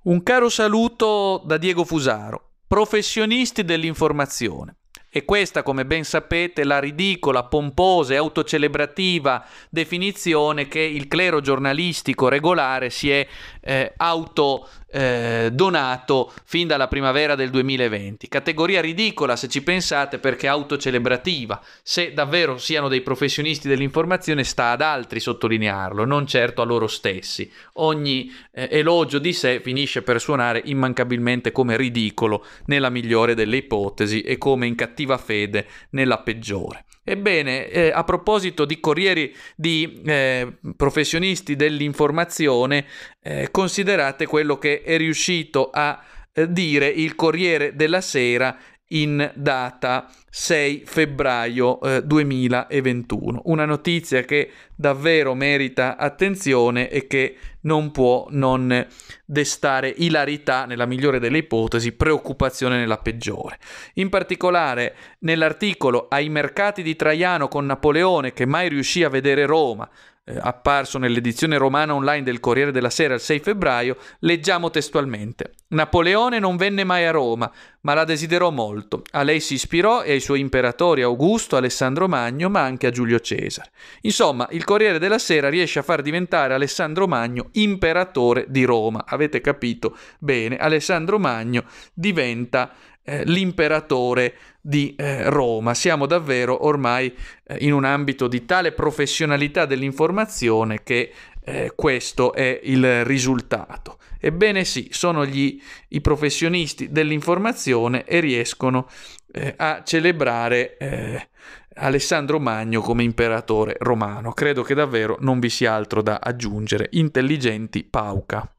Un caro saluto da Diego Fusaro, professionisti dell'informazione. E questa, come ben sapete, la ridicola, pomposa e autocelebrativa definizione che il clero giornalistico regolare si è eh, auto eh, donato fin dalla primavera del 2020. Categoria ridicola se ci pensate perché autocelebrativa. Se davvero siano dei professionisti dell'informazione sta ad altri sottolinearlo, non certo a loro stessi. Ogni eh, elogio di sé finisce per suonare immancabilmente come ridicolo nella migliore delle ipotesi e come in cattiva fede nella peggiore. Ebbene, eh, a proposito di corrieri, di eh, professionisti dell'informazione, eh, considerate quello che è riuscito a eh, dire il Corriere della Sera in data 6 febbraio 2021. Eh, Una notizia che davvero merita attenzione e che non può non destare ilarità nella migliore delle ipotesi, preoccupazione nella peggiore. In particolare nell'articolo Ai mercati di Traiano con Napoleone che mai riuscì a vedere Roma, eh, apparso nell'edizione romana online del Corriere della Sera il 6 febbraio, leggiamo testualmente. Napoleone non venne mai a Roma, ma la desiderò molto. A lei si ispirò e ai suoi imperatori Augusto, Alessandro Magno, ma anche a Giulio Cesare. Insomma, il Corriere della Sera riesce a far diventare Alessandro Magno imperatore di Roma. Avete capito bene, Alessandro Magno diventa eh, l'imperatore di eh, Roma. Siamo davvero ormai eh, in un ambito di tale professionalità dell'informazione che eh, questo è il risultato. Ebbene sì, sono gli, i professionisti dell'informazione e riescono eh, a celebrare eh, Alessandro Magno come imperatore romano. Credo che davvero non vi sia altro da aggiungere. Intelligenti pauca.